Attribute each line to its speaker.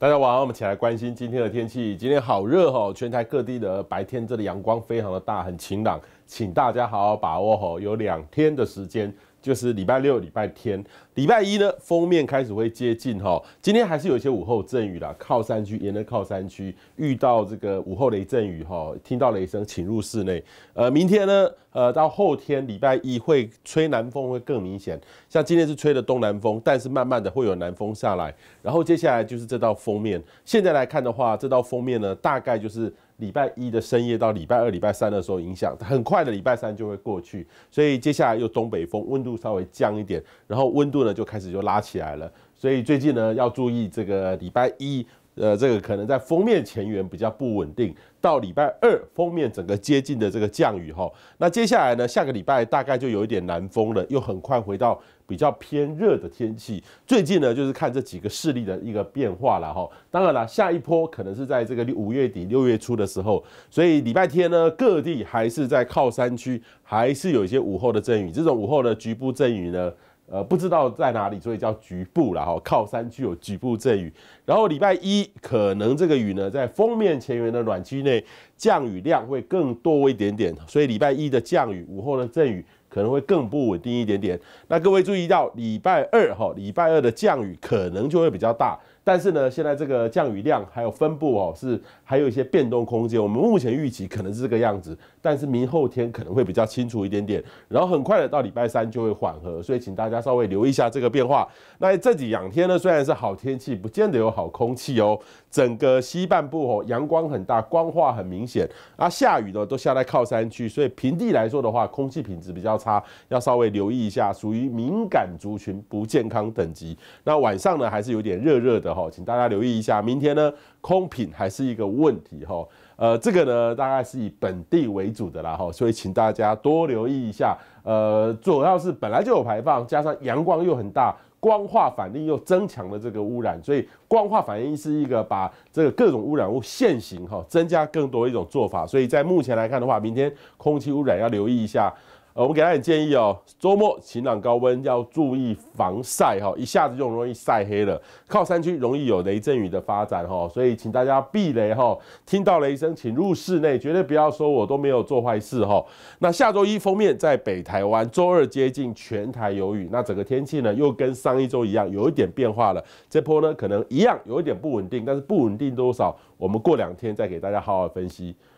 Speaker 1: 大家晚上，我们起来关心今天的天气。今天好热哦，全台各地的白天，这里阳光非常的大，很晴朗，请大家好好把握哦，有两天的时间。就是礼拜六、礼拜天、礼拜一呢，封面开始会接近哈。今天还是有一些午后阵雨啦，靠山区、沿着靠山区遇到这个午后雷阵雨哈，听到雷声请入室内。呃，明天呢，呃，到后天礼拜一会吹南风会更明显，像今天是吹的东南风，但是慢慢的会有南风下来。然后接下来就是这道封面，现在来看的话，这道封面呢，大概就是。礼拜一的深夜到礼拜二、礼拜三的时候影响，很快的礼拜三就会过去，所以接下来又东北风，温度稍微降一点，然后温度呢就开始就拉起来了，所以最近呢要注意这个礼拜一。呃，这个可能在封面前缘比较不稳定，到礼拜二封面整个接近的这个降雨哈，那接下来呢，下个礼拜大概就有一点南风了，又很快回到比较偏热的天气。最近呢，就是看这几个势力的一个变化了哈。当然了，下一波可能是在这个五月底六月初的时候，所以礼拜天呢，各地还是在靠山区，还是有一些午后的阵雨。这种午后的局部阵雨呢。呃，不知道在哪里，所以叫局部然后靠山区有局部阵雨，然后礼拜一可能这个雨呢，在封面前缘的暖区内，降雨量会更多一点点，所以礼拜一的降雨午后的阵雨可能会更不稳定一点点。那各位注意到礼拜二哈，礼拜二的降雨可能就会比较大。但是呢，现在这个降雨量还有分布哦，是还有一些变动空间。我们目前预期可能是这个样子，但是明后天可能会比较清楚一点点，然后很快的到礼拜三就会缓和，所以请大家稍微留意一下这个变化。那这几两天呢，虽然是好天气，不见得有好空气哦。整个西半部哦，阳光很大，光化很明显，啊，下雨呢都下在靠山区，所以平地来说的话，空气品质比较差，要稍微留意一下，属于敏感族群不健康等级。那晚上呢，还是有点热热的。好，请大家留意一下，明天呢，空品还是一个问题哈。呃，这个呢，大概是以本地为主的啦哈，所以请大家多留意一下。呃，主要是本来就有排放，加上阳光又很大，光化反应又增强了这个污染，所以光化反应是一个把这个各种污染物现行哈，增加更多一种做法。所以在目前来看的话，明天空气污染要留意一下。我们给大家点建议哦，周末晴朗高温，要注意防晒哈，一下子就容易晒黑了。靠山区容易有雷阵雨的发展哈，所以请大家避雷哈。听到雷声，请入室内，绝对不要说我都没有做坏事哈。那下周一封面在北台湾，周二接近全台有雨。那整个天气呢，又跟上一周一样，有一点变化了。这波呢，可能一样有一点不稳定，但是不稳定多少，我们过两天再给大家好好分析。